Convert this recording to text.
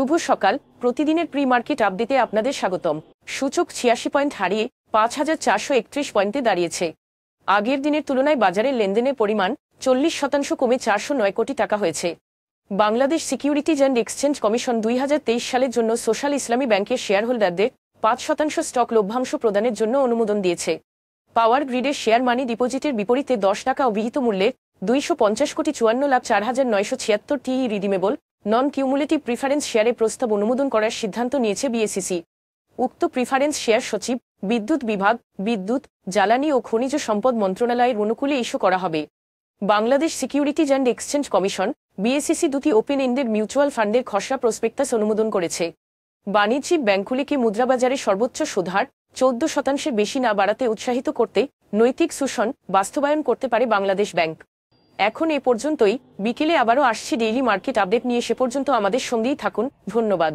শুভ সকাল প্রতিদিনের pre market আপডেটে আপনাদের স্বাগতম সূচক ছিয়াশি পয়েন্ট হারিয়ে পাঁচ হাজার চারশো একত্রিশ পয়েন্টে দাঁড়িয়েছে আগের দিনের তুলনায় বাজারের লেনদেনের পরিমাণ চল্লিশ শতাংশ কমে চারশো নয় কোটি টাকা হয়েছে Bangladesh securities and exchange commission দুই সালের জন্য সোশ্যাল ইসলামী ব্যাংকের শেয়ার হোল্ডারদের পাঁচ শতাংশ স্টক লভ্যাংশ প্রদানের জন্য অনুমোদন দিয়েছে পাওয়ার গ্রিডের শেয়ার মানি ডিপোজিটের বিপরীতে দশ টাকা অভিহিত মূল্যে দুইশো পঞ্চাশ কোটি চুয়ান্ন লাখ চার হাজার নয়শো ছিয়াত্তর টি রিডিমেবল নন কিউমুলেটিভ প্রিফারেন্স শেয়ারে প্রস্তাব অনুমোদন করার সিদ্ধান্ত নিয়েছে বিএসিসি উক্ত প্রিফারেন্স শেয়ার সচিব বিদ্যুৎ বিভাগ বিদ্যুৎ জ্বালানি ও খনিজ সম্পদ মন্ত্রণালয়ের অনুকূলে ইস্যু করা হবে Bangladesh securities and exchange commission BSEC দুটি ওপেন এন্ডের মিউচুয়াল ফান্ডের খসড়া প্রসপেক্টাস অনুমোদন করেছে বাণিজ্যিক ব্যাংকগুলিকে মুদ্রাবাজারে সর্বোচ্চ সুধার চৌদ্দ শতাংশের বেশি না বাড়াতে উৎসাহিত করতে নৈতিক শোষণ বাস্তবায়ন করতে পারে বাংলাদেশ ব্যাংক এখন এ পর্যন্তই বিকেলে আবারও আসছি ডেইলি মার্কেট আপডেট নিয়ে সে পর্যন্ত আমাদের সঙ্গেই থাকুন ধন্যবাদ